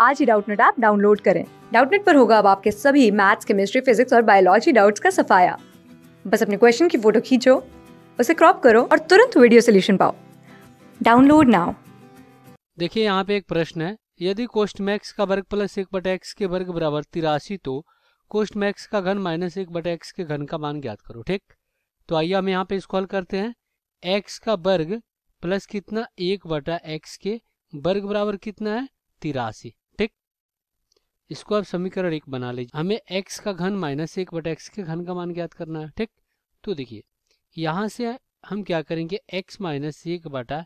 आज ही Doubtnut app download करें डाउटनेट पर होगा अब आपके सभी मैथ्स केमिस्ट्री फिजिक्स और बायोलॉजी डाउट्स का सफाया बस अपने क्वेश्चन की फोटो खींचो उसे क्रॉप करो और तुरंत वीडियो सोल्यूशन पाओ डाउनलोड नाउ देखिए यहाँ पे एक प्रश्न है यदि कोस्ट मैक्स का वर्ग प्लस एक बटे एक्स के वर्ग बराबर तिरासी तो कोस्ट मैक्स का घन माइनस एक बटे एक्स के घन का मान ज्ञात करो ठीक तो आइए हम यहाँ पे इसको हल करते हैं एक्स का वर्ग प्लस कितना एक बटा एक्स के वर्ग बराबर कितना है तिरासी इसको आप समीकरण एक बना लीजिए हमें x का घन माइनस एक बट एक्स के घन का मान ज्ञात करना है ठीक तो देखिए यहाँ से हम क्या करेंगे x माइनस एक बटा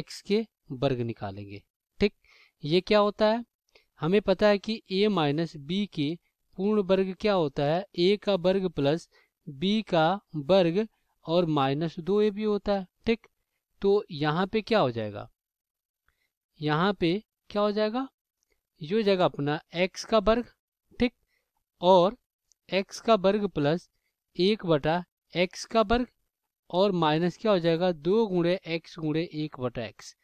एक्स के वर्ग निकालेंगे ठीक ये क्या होता है हमें पता है कि ए माइनस बी के पूर्ण वर्ग क्या होता है ए का वर्ग प्लस बी का वर्ग और माइनस दो ए भी होता है ठीक तो यहाँ पे क्या हो जाएगा यहाँ पे क्या हो जाएगा ये जाएगा अपना x का वर्ग ठीक और x का वर्ग प्लस एक बटा एक्स का वर्ग और माइनस क्या हो जाएगा दो गुणे एक्स गुणे एक बटा एक्स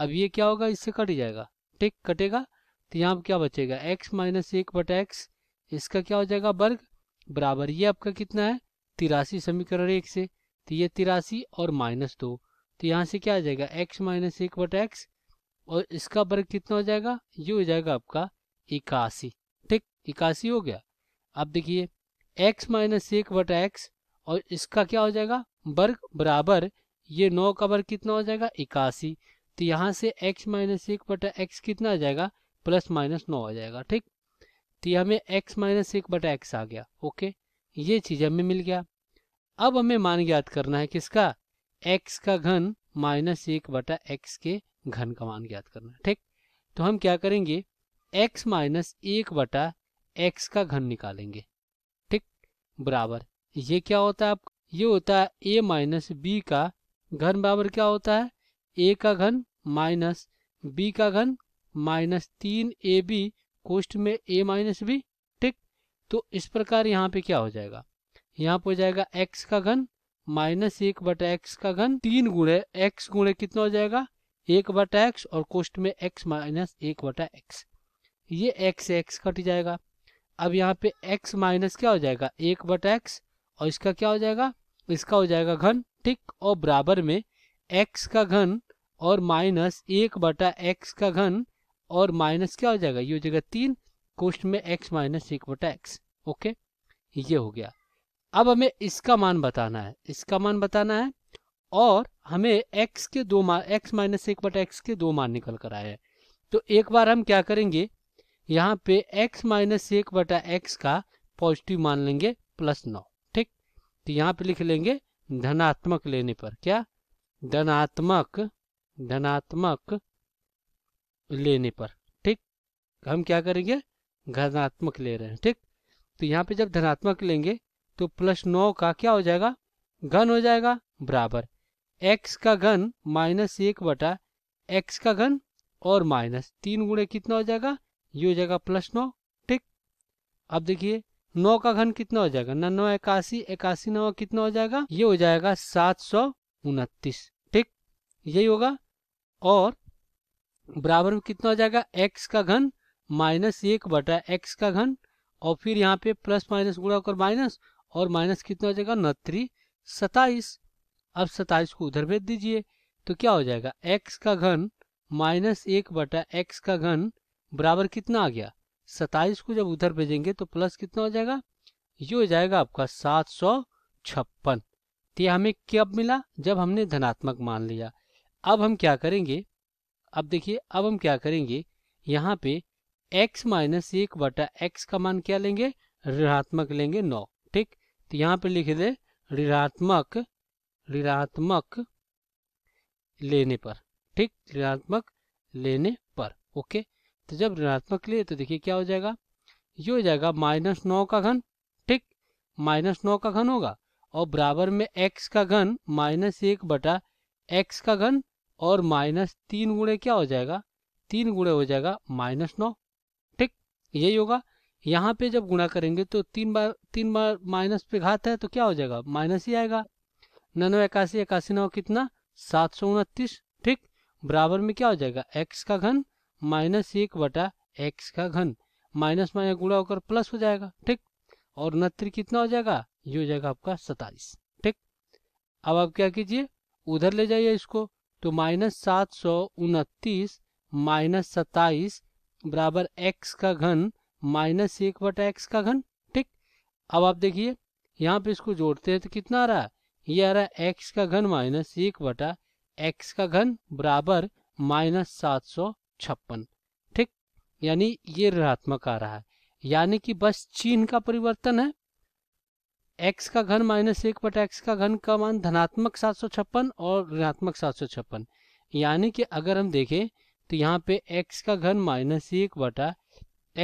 अब ये क्या होगा इससे कट जाएगा ठीक कटेगा तो यहाँ क्या बचेगा एक्स माइनस एक बटा एक्स इसका क्या हो जाएगा वर्ग बराबर ये आपका कितना है तिरासी समीकरण एक से तो ये तिरासी और माइनस दो तो यहाँ से क्या आ जाएगा एक्स माइनस एक बटा एक्स और इसका वर्ग कितना हो जाएगा ये हो जाएगा आपका इक्यासी ठीक इक्यासी हो गया अब देखिए x माइनस एक बटा एक्स और इसका क्या हो जाएगा वर्ग बराबर ये नौ का वर्ग कितना हो जाएगा इक्यासी तो यहाँ से x माइनस एक बटा एक्स कितना आ जाएगा प्लस माइनस नौ आ जाएगा ठीक तो ये हमें x माइनस एक बटा एक्स आ गया ओके ये चीज़ हमें मिल गया अब हमें मान ज्ञात करना है किसका x का घन माइनस एक बटा एक्स के घन का मान ज्ञात करना ठीक तो हम क्या करेंगे x माइनस एक बटा एक्स का घन निकालेंगे ठीक बराबर ये क्या होता है आप ये होता है a माइनस बी का घन बराबर क्या होता है a का घन माइनस बी का घन माइनस तीन ए बी कोष्ट में a माइनस बी ठीक तो इस प्रकार यहाँ पे क्या हो जाएगा यहाँ पे हो जाएगा x का घन माइनस एक बटा एक्स का घन तीन गुणे एक्स गुणे कितना हो जाएगा एक बटा एक्स और कोष्ट में एक्स माइनस एक बटा एक्स ये एक्स से एक्स कट जाएगा अब यहाँ पे एक्स माइनस क्या हो जाएगा एक बटा एक्स और इसका क्या हो जाएगा इसका हो जाएगा घन ठीक और बराबर में एक्स का घन और माइनस एक बटा एक्स का घन और माइनस क्या हो जाएगा ये हो जाएगा तीन कोष्ट में एक्स माइनस एक बटा एक्स ओके ये हो गया अब हमें इसका मान बताना है इसका मान बताना है और हमें x के दो मान x माइनस एक बटा एक्स के दो मान निकल कर आए तो एक बार हम क्या करेंगे यहाँ पे x माइनस एक बटा एक्स का पॉजिटिव मान लेंगे प्लस नौ ठीक तो यहाँ पे लिख लेंगे धनात्मक लेने पर क्या धनात्मक धनात्मक लेने पर ठीक हम क्या करेंगे धनात्मक ले रहे हैं ठीक तो यहाँ पे जब धनात्मक लेंगे तो प्लस नौ का क्या हो जाएगा घन हो जाएगा बराबर एक्स का घन माइनस एक बटा एक्स का घन और माइनस तीन गुणे कितना हो जाएगा ये हो जाएगा प्लस नौ ठीक अब देखिए नौ का घन कितना हो जाएगा नौ नौ इक्यासी इक्यासी नौ कितना हो जाएगा ये हो जाएगा सात सौ उनतीस ठीक यही होगा और बराबर में कितना हो जाएगा एक्स का घन माइनस एक बटा एक्स का घन और फिर यहाँ पे प्लस माइनस गुणा कर माइनस और माइनस कितना हो जाएगा नत्री सताइस अब सत्ताईस को उधर भेज दीजिए तो क्या हो जाएगा एक्स का घन माइनस एक बटा एक्स का घन बराबर कितना आ गया सताइस को जब उधर भेजेंगे तो प्लस कितना हो जाएगा ये हो जाएगा आपका सात सौ छप्पन तो हमें कब मिला जब हमने धनात्मक मान लिया अब हम क्या करेंगे अब देखिए अब हम क्या करेंगे यहाँ पे x माइनस एक बटा एक्स का मान क्या लेंगे ऋणात्मक लेंगे नौ ठीक तो यहाँ पे लिख दे ऋणात्मक ऋणात्मक लेने पर ठीक ऋणात्मक लेने पर ओके तो जब ऋणात्मक लिए तो देखिए क्या हो जाएगा ये हो जाएगा माइनस नौ का घन ठीक माइनस नौ का घन होगा और बराबर में एक्स का घन माइनस एक बटा एक्स का घन और माइनस तीन गुणे क्या हो जाएगा तीन गुणे हो जाएगा माइनस नौ ठीक यही होगा यहाँ पे जब गुणा करेंगे तो तीन बार तीन बार माइनस पे घात है तो क्या हो जाएगा माइनस ही आएगा नन्वे इक्यासी इक्यासी नौ कितना सात सौ उनतीस ठीक बराबर में क्या हो जाएगा एक्स का घन माइनस एक बटा एक्स का घन माइनस माइनस गुड़ा होकर प्लस हो जाएगा ठीक और उनहत्तर कितना हो जाएगा ये हो जाएगा आपका सताइस ठीक अब आप क्या कीजिए उधर ले जाइए इसको तो माइनस सात सौ उनतीस माइनस सताइस बराबर एक्स का घन माइनस एक बटा एक्स का घन ठीक अब आप देखिए यहाँ पे इसको जोड़ते हैं तो कितना आ रहा है ये आ रहा है एक्स का घन माइनस एक बटा एक्स का घन बराबर माइनस सात सौ छप्पन ठीक यानी ये ऋणात्मक आ रहा है यानी कि बस चिन्ह का परिवर्तन है एक्स का घन माइनस एक बटा एक्स का घन का मान धनात्मक सात सौ छप्पन और ऋणात्मक सात सौ छप्पन यानी कि अगर हम देखें तो यहाँ पे एक्स का घन माइनस एक बटा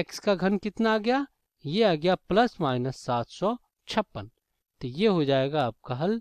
एक्स का घन कितना आ गया ये आ गया प्लस माइनस सात सौ छप्पन तो ये हो जाएगा आपका हल